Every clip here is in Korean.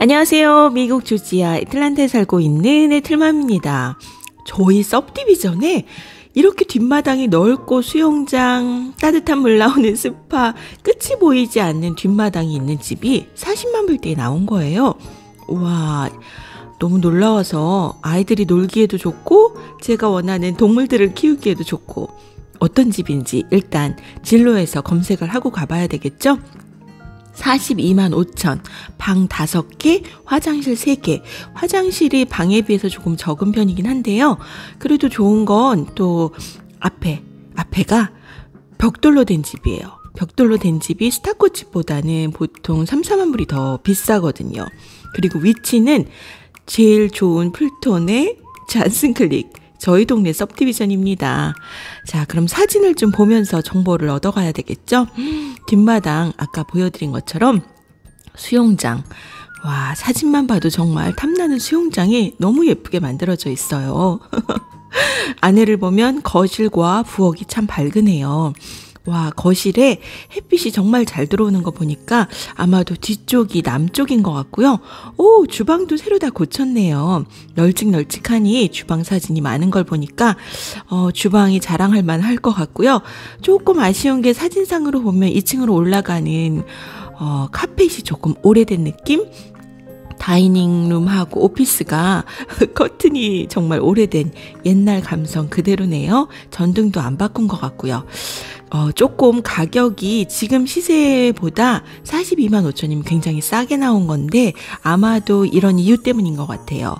안녕하세요. 미국 조지아 애틀란타에 살고 있는 애틀맘입니다. 저희 섭디비전에 이렇게 뒷마당이 넓고 수영장, 따뜻한 물 나오는 스파, 끝이 보이지 않는 뒷마당이 있는 집이 40만 불대에 나온 거예요. 와, 너무 놀라워서 아이들이 놀기에도 좋고 제가 원하는 동물들을 키우기에도 좋고 어떤 집인지 일단 진로에서 검색을 하고 가봐야 되겠죠? 42만 5천, 방 5개, 화장실 3개. 화장실이 방에 비해서 조금 적은 편이긴 한데요. 그래도 좋은 건 또 앞에, 앞에가 벽돌로 된 집이에요. 벽돌로 된 집이 스타코치보다는 보통 3, 4만 불이 더 비싸거든요. 그리고 위치는 제일 좋은 풀톤의 잔슨 클릭. 저희 동네 섭디비전입니다. 자, 그럼 사진을 좀 보면서 정보를 얻어가야 되겠죠? 뒷마당 아까 보여드린 것처럼 수영장. 와, 사진만 봐도 정말 탐나는 수영장이 너무 예쁘게 만들어져 있어요. 안에를 보면 거실과 부엌이 참 밝으네요. 와, 거실에 햇빛이 정말 잘 들어오는 거 보니까 아마도 뒤쪽이 남쪽인 것 같고요. 오, 주방도 새로 다 고쳤네요. 널찍널찍하니 주방 사진이 많은 걸 보니까 어, 주방이 자랑할 만할 것 같고요. 조금 아쉬운 게 사진상으로 보면 2층으로 올라가는 어, 카펫이 조금 오래된 느낌? 다이닝룸하고 오피스가 커튼이 정말 오래된 옛날 감성 그대로네요. 전등도 안 바꾼 것 같고요. 어, 조금 가격이 지금 시세보다 42만 5 0이면 굉장히 싸게 나온 건데 아마도 이런 이유 때문인 것 같아요.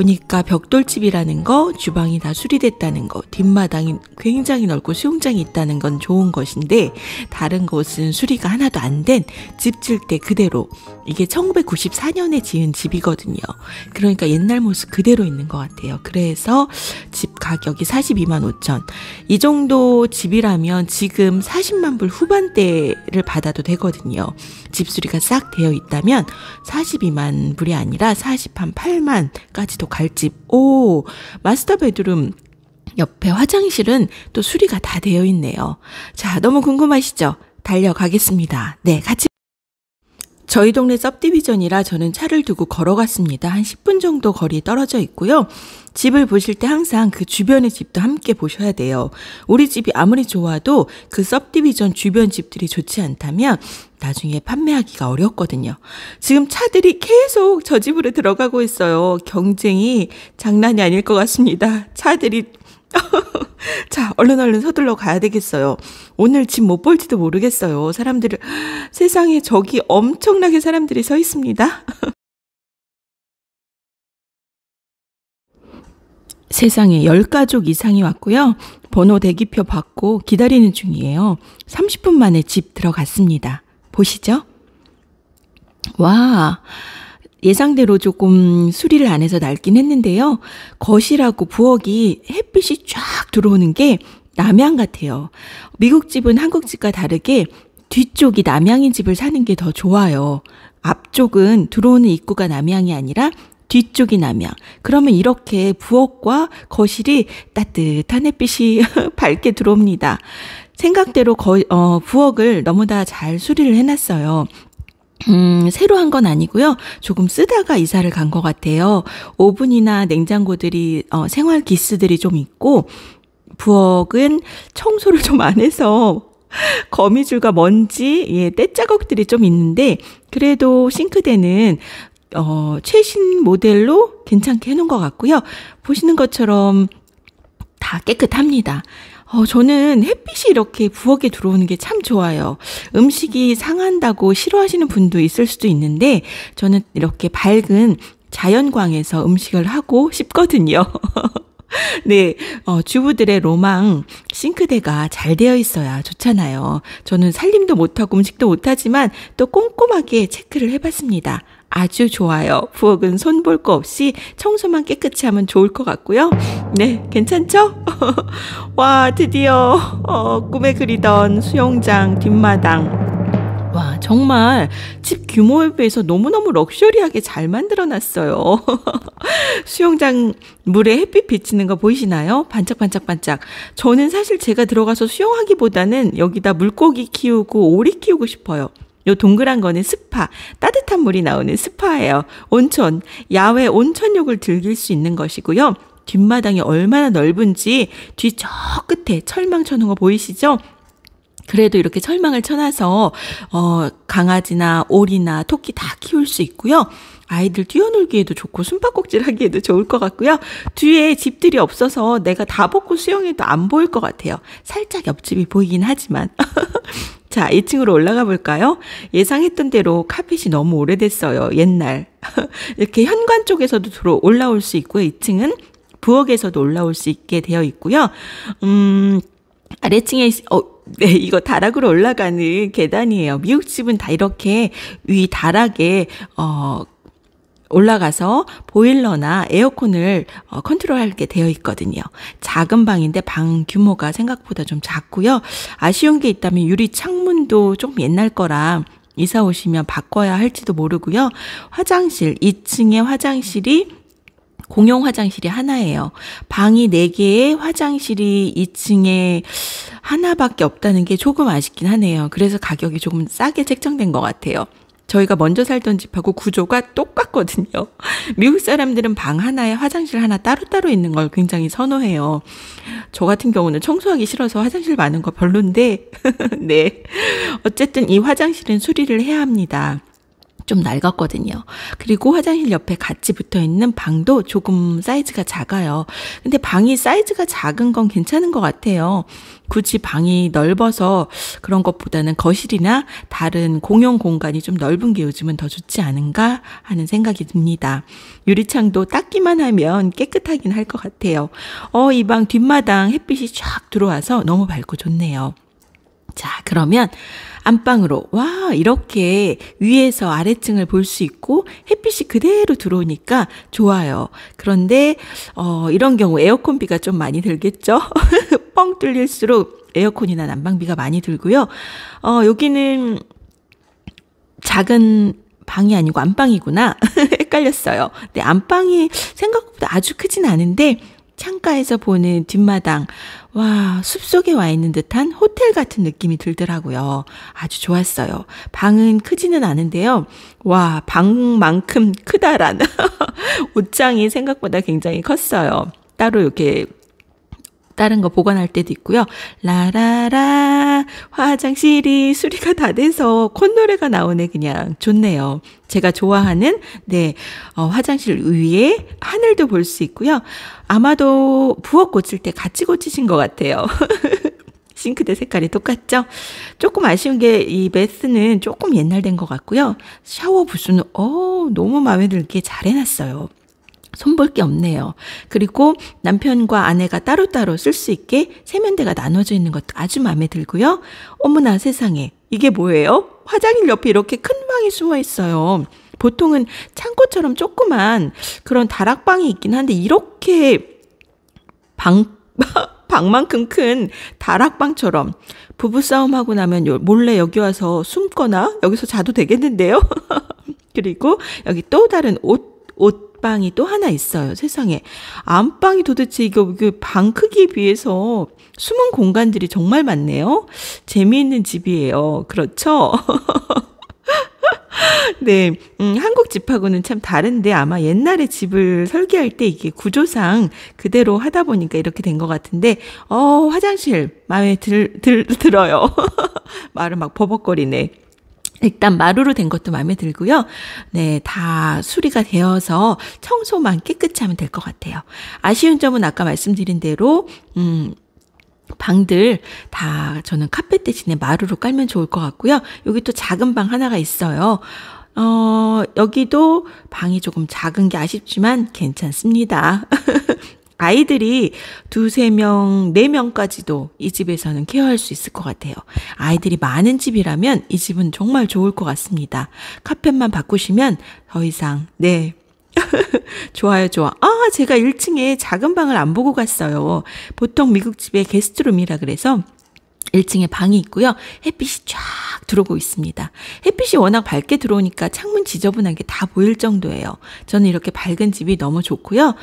보니까 벽돌집이라는 거, 주방이 다 수리됐다는 거, 뒷마당이 굉장히 넓고 수영장이 있다는 건 좋은 것인데 다른 곳은 수리가 하나도 안 된집질때 그대로 이게 1994년에 지은 집이거든요. 그러니까 옛날 모습 그대로 있는 것 같아요. 그래서 집 가격이 42만 5천. 이 정도 집이라면 지금 40만 불 후반대를 받아도 되거든요. 집 수리가 싹 되어 있다면 42만 불이 아니라 48만 0 까지도 갈집, 오, 마스터 베드룸 옆에 화장실은 또 수리가 다 되어 있네요. 자, 너무 궁금하시죠? 달려가겠습니다. 네, 같이 저희 동네 섭디비전이라 저는 차를 두고 걸어갔습니다. 한 10분 정도 거리 에 떨어져 있고요. 집을 보실 때 항상 그 주변의 집도 함께 보셔야 돼요. 우리 집이 아무리 좋아도 그 섭디비전 주변 집들이 좋지 않다면 나중에 판매하기가 어렵거든요. 지금 차들이 계속 저 집으로 들어가고 있어요. 경쟁이 장난이 아닐 것 같습니다. 차들이 자, 얼른 얼른 서둘러 가야 되겠어요. 오늘 집 못 볼지도 모르겠어요. 사람들을, 세상에 저기 엄청나게 사람들이 서 있습니다. 세상에 10가족 이상이 왔고요. 번호 대기표 받고 기다리는 중이에요. 30분 만에 집 들어갔습니다. 보시죠. 와, 예상대로 조금 수리를 안 해서 낡긴 했는데요. 거실하고 부엌이 햇빛이 쫙 들어오는 게 남향 같아요. 미국 집은 한국 집과 다르게 뒤쪽이 남향인 집을 사는 게 더 좋아요. 앞쪽은 들어오는 입구가 남향이 아니라 뒤쪽이 남향. 그러면 이렇게 부엌과 거실이 따뜻한 햇빛이 밝게 들어옵니다. 생각대로 거, 어, 부엌을 너무나 잘 수리를 해놨어요. 음, 새로 한 건 아니고요. 조금 쓰다가 이사를 간 것 같아요. 오븐이나 냉장고들이, 어, 생활 기스들이 좀 있고, 부엌은 청소를 좀 안 해서 거미줄과 먼지, 예, 떼짜국들이좀 있는데, 그래도 싱크대는 어, 최신 모델로 괜찮게 해놓은 것 같고요. 보시는 것처럼 다 깨끗합니다. 어, 저는 햇빛이 이렇게 부엌에 들어오는 게 참 좋아요. 음식이 상한다고 싫어하시는 분도 있을 수도 있는데, 저는 이렇게 밝은 자연광에서 음식을 하고 싶거든요. 네, 어, 주부들의 로망, 싱크대가 잘 되어 있어야 좋잖아요. 저는 살림도 못하고 음식도 못하지만 또 꼼꼼하게 체크를 해봤습니다. 아주 좋아요. 부엌은 손볼 거 없이 청소만 깨끗이 하면 좋을 것 같고요. 네, 괜찮죠? 와, 드디어 어, 꿈에 그리던 수영장 뒷마당 와, 정말 집 규모에 비해서 너무너무 럭셔리하게 잘 만들어 놨어요. 수영장 물에 햇빛 비치는 거 보이시나요? 반짝반짝반짝. 저는 사실 제가 들어가서 수영하기보다는 여기다 물고기 키우고 오리 키우고 싶어요. 요 동그란 거는 스파, 따뜻한 물이 나오는 스파예요. 온천, 야외 온천욕을 즐길 수 있는 것이고요. 뒷마당이 얼마나 넓은지 뒤 저 끝에 철망 쳐놓은 거 보이시죠? 그래도 이렇게 철망을 쳐놔서 어 강아지나 오리나 토끼 다 키울 수 있고요. 아이들 뛰어놀기에도 좋고 숨바꼭질 하기에도 좋을 것 같고요. 뒤에 집들이 없어서 내가 다 벗고 수영해도 안 보일 것 같아요. 살짝 옆집이 보이긴 하지만. 자, 2층으로 올라가 볼까요? 예상했던 대로 카펫이 너무 오래됐어요. 옛날. 이렇게 현관 쪽에서도 들어 올라올 수 있고요. 2층은 부엌에서도 올라올 수 있게 되어 있고요. 음, 아래층에 어, 네, 이거 다락으로 올라가는 계단이에요. 미국집은 다 이렇게 위 다락에 어 올라가서 보일러나 에어컨을 어, 컨트롤하게 되어 있거든요. 작은 방인데 방 규모가 생각보다 좀 작고요. 아쉬운 게 있다면 유리 창문도 좀 옛날 거라 이사 오시면 바꿔야 할지도 모르고요. 화장실 2층에 화장실이 공용 화장실이 하나예요. 방이 4개에 화장실이 2층에 하나밖에 없다는 게 조금 아쉽긴 하네요. 그래서 가격이 조금 싸게 책정된 것 같아요. 저희가 먼저 살던 집하고 구조가 똑같거든요. 미국 사람들은 방 하나에 화장실 하나 따로따로 있는 걸 굉장히 선호해요. 저 같은 경우는 청소하기 싫어서 화장실 많은 거 별론데, 네. 어쨌든 이 화장실은 수리를 해야 합니다. 좀 낡았거든요. 그리고 화장실 옆에 같이 붙어 있는 방도 조금 사이즈가 작아요. 근데 방이 사이즈가 작은 건 괜찮은 것 같아요. 굳이 방이 넓어서 그런 것보다는 거실이나 다른 공용 공간이 좀 넓은 게 요즘은 더 좋지 않은가 하는 생각이 듭니다. 유리창도 닦기만 하면 깨끗하긴 할 것 같아요. 어, 이 방 뒷마당 햇빛이 쫙 들어와서 너무 밝고 좋네요. 자, 그러면 안방으로 와 이렇게 위에서 아래층을 볼 수 있고 햇빛이 그대로 들어오니까 좋아요. 그런데 어 이런 경우 에어컨비가 좀 많이 들겠죠? 뻥 뚫릴수록 에어컨이나 난방비가 많이 들고요. 어 여기는 작은 방이 아니고 안방이구나. 헷갈렸어요. 근데 안방이 생각보다 아주 크진 않은데 창가에서 보는 뒷마당 와, 숲속에 와 있는 듯한 호텔 같은 느낌이 들더라고요. 아주 좋았어요. 방은 크지는 않은데요. 와, 방만큼 크다라는 옷장이 생각보다 굉장히 컸어요. 따로 이렇게 다른 거 보관할 때도 있고요. 라라라 화장실이 수리가 다 돼서 콧노래가 나오네 그냥 좋네요. 제가 좋아하는 네 어, 화장실 위에 하늘도 볼 수 있고요. 아마도 부엌 고칠 때 같이 고치신 것 같아요. 싱크대 색깔이 똑같죠? 조금 아쉬운 게이 매스는 조금 옛날 된 것 같고요. 샤워 부스는 어 너무 마음에 들게 잘 해놨어요. 손볼 게 없네요. 그리고 남편과 아내가 따로따로 쓸 수 있게 세면대가 나눠져 있는 것도 아주 마음에 들고요. 어머나 세상에 이게 뭐예요? 화장실 옆에 이렇게 큰 방이 숨어 있어요. 보통은 창고처럼 조그만 그런 다락방이 있긴 한데 이렇게 방 방만큼 큰 다락방처럼 부부싸움하고 나면 몰래 여기 와서 숨거나 여기서 자도 되겠는데요. 그리고 여기 또 다른 옷, 옷 안방이 또 하나 있어요. 세상에. 안방이 도대체 이거 그방 크기에 비해서 숨은 공간들이 정말 많네요. 재미있는 집이에요. 그렇죠? 네, 음, 한국 집하고는 참 다른데 아마 옛날에 집을 설계할 때 이게 구조상 그대로 하다 보니까 이렇게 된 것 같은데, 어, 화장실 마음에 들, 들, 들어요. 말을 막 버벅거리네. 일단 마루로 된 것도 마음에 들고요. 네, 다 수리가 되어서 청소만 깨끗이 하면 될 것 같아요. 아쉬운 점은 아까 말씀드린 대로 음 방들 다 저는 카펫 대신에 마루로 깔면 좋을 것 같고요. 여기 또 작은 방 하나가 있어요. 어, 여기도 방이 조금 작은 게 아쉽지만 괜찮습니다. 아이들이 두세 명, 네 명까지도 이 집에서는 케어할 수 있을 것 같아요. 아이들이 많은 집이라면 이 집은 정말 좋을 것 같습니다. 카펫만 바꾸시면 더 이상, 네. 좋아요, 좋아. 아, 제가 1층에 작은 방을 안 보고 갔어요. 보통 미국 집에 게스트룸이라 그래서 1층에 방이 있고요. 햇빛이 쫙 들어오고 있습니다. 햇빛이 워낙 밝게 들어오니까 창문 지저분한게 다 보일 정도예요. 저는 이렇게 밝은 집이 너무 좋고요.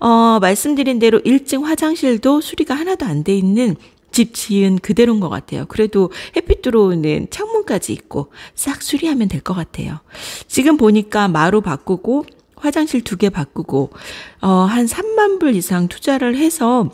어, 말씀드린 대로 1층 화장실도 수리가 하나도 안 돼 있는 집 지은 그대로인 것 같아요. 그래도 햇빛 들어오는 창문까지 있고 싹 수리하면 될 것 같아요. 지금 보니까 마루 바꾸고 화장실 두 개 바꾸고 어, 한 3만 불 이상 투자를 해서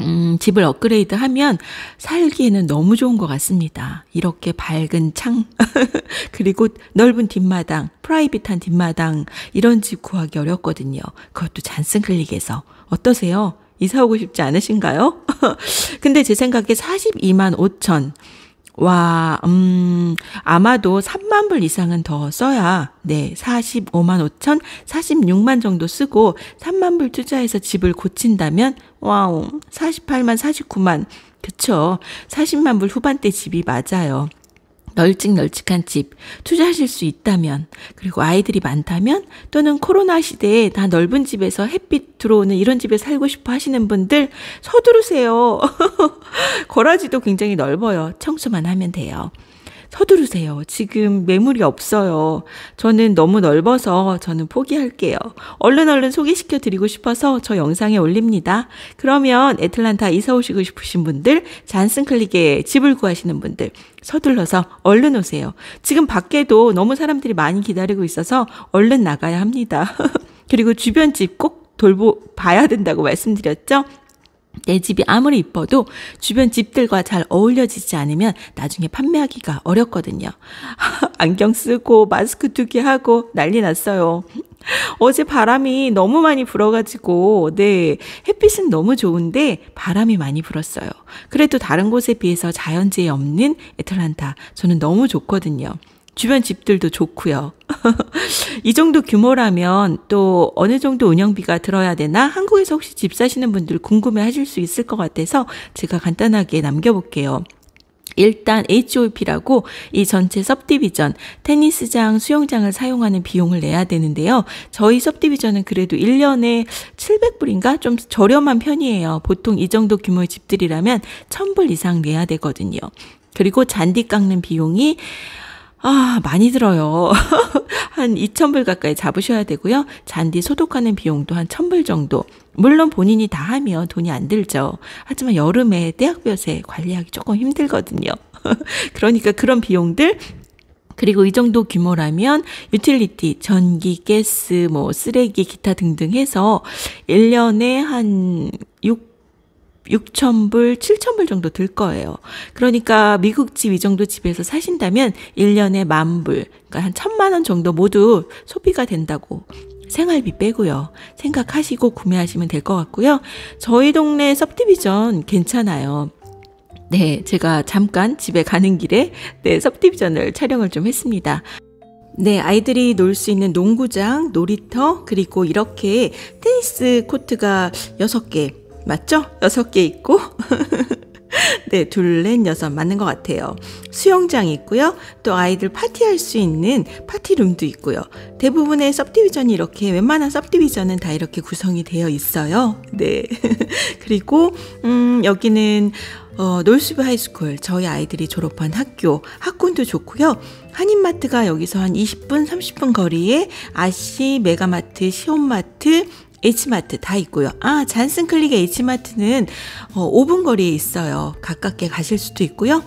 음, 집을 업그레이드 하면 살기에는 너무 좋은 것 같습니다. 이렇게 밝은 창, 그리고 넓은 뒷마당, 프라이빗한 뒷마당, 이런 집 구하기 어렵거든요. 그것도 잔슨 클릭에서. 어떠세요? 이사 오고 싶지 않으신가요? 근데 제 생각에 42만 5천. 와, 음, 아마도 3만 불 이상은 더 써야, 네, 45만 5천, 46만 정도 쓰고, 3만 불 투자해서 집을 고친다면, 와우, 48만, 49만, 그쵸. 40만 불 후반대 집이 맞아요. 널찍널찍한 집 투자하실 수 있다면 그리고 아이들이 많다면 또는 코로나 시대에 다 넓은 집에서 햇빛 들어오는 이런 집에 살고 싶어 하시는 분들 서두르세요. 거라지도 굉장히 넓어요. 청소만 하면 돼요. 서두르세요. 지금 매물이 없어요. 저는 너무 넓어서 저는 포기할게요. 얼른 얼른 소개시켜 드리고 싶어서 저 영상에 올립니다. 그러면 애틀란타 이사 오시고 싶으신 분들, 잔슨 클릭에 집을 구하시는 분들, 서둘러서 얼른 오세요. 지금 밖에도 너무 사람들이 많이 기다리고 있어서 얼른 나가야 합니다. 그리고 주변 집 꼭 돌보 봐야 된다고 말씀드렸죠? 내 집이 아무리 이뻐도 주변 집들과 잘 어울려지지 않으면 나중에 판매하기가 어렵거든요. 안경 쓰고 마스크 두기 하고 난리 났어요. 어제 바람이 너무 많이 불어가지고, 네. 햇빛은 너무 좋은데 바람이 많이 불었어요. 그래도 다른 곳에 비해서 자연재해 없는 애틀란타. 저는 너무 좋거든요. 주변 집들도 좋고요. 이 정도 규모라면 또 어느 정도 운영비가 들어야 되나 한국에서 혹시 집 사시는 분들 궁금해 하실 수 있을 것 같아서 제가 간단하게 남겨볼게요. 일단 HOP라고 이 전체 섭디비전, 테니스장, 수영장을 사용하는 비용을 내야 되는데요. 저희 섭디비전은 그래도 1년에 700불인가? 좀 저렴한 편이에요. 보통 이 정도 규모의 집들이라면 1000불 이상 내야 되거든요. 그리고 잔디 깎는 비용이 아, 많이 들어요. 한 2,000불 가까이 잡으셔야 되고요. 잔디 소독하는 비용도 한 1,000불 정도. 물론 본인이 다 하면 돈이 안 들죠. 하지만 여름에 떼학볕에 관리하기 조금 힘들거든요. 그러니까 그런 비용들 그리고 이 정도 규모라면 유틸리티, 전기, 가스, 뭐 쓰레기, 기타 등등 해서 1년에 한 6, 6 0 0 0불7 0 0 0불 정도 들 거예요. 그러니까 미국 집 이 정도 집에서 사신다면 1년에 만불, 그러니까 한 천만 원 정도 모두 소비가 된다고 생활비 빼고요. 생각하시고 구매하시면 될 것 같고요. 저희 동네 섭디비전 괜찮아요. 네, 제가 잠깐 집에 가는 길에 네, 섭디비전을 촬영을 좀 했습니다. 네, 아이들이 놀 수 있는 농구장, 놀이터, 그리고 이렇게 테니스 코트가 6개, 맞죠? 여섯 개 있고. 네, 둘, 넷, 여섯 맞는 것 같아요. 수영장이 있고요. 또 아이들 파티할 수 있는 파티룸도 있고요. 대부분의 섭디비전이 이렇게 웬만한 섭디비전은 다 이렇게 구성이 되어 있어요. 네. 그리고 음, 여기는 어, 놀스브 하이스쿨 저희 아이들이 졸업한 학교 학군도 좋고요. 한인마트가 여기서 한 20분 30분 거리에 아씨 메가마트 시온마트 H마트 다 있고요. 아, 잔슨클릭 H마트는 어, 5분 거리에 있어요. 가깝게 가실 수도 있고요.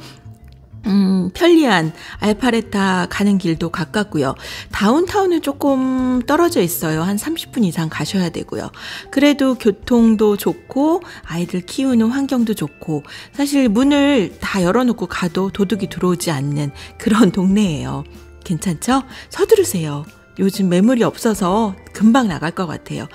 음, 편리한 알파레타 가는 길도 가깝고요. 다운타운은 조금 떨어져 있어요. 한 30분 이상 가셔야 되고요. 그래도 교통도 좋고 아이들 키우는 환경도 좋고 사실 문을 다 열어놓고 가도 도둑이 들어오지 않는 그런 동네예요. 괜찮죠? 서두르세요. 요즘 매물이 없어서 금방 나갈 것 같아요.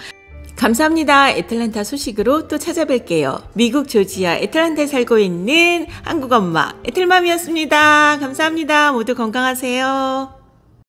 감사합니다. 애틀란타 소식으로 또 찾아뵐게요. 미국 조지아 애틀란타에 살고 있는 한국 엄마 애틀맘이었습니다. 감사합니다. 모두 건강하세요.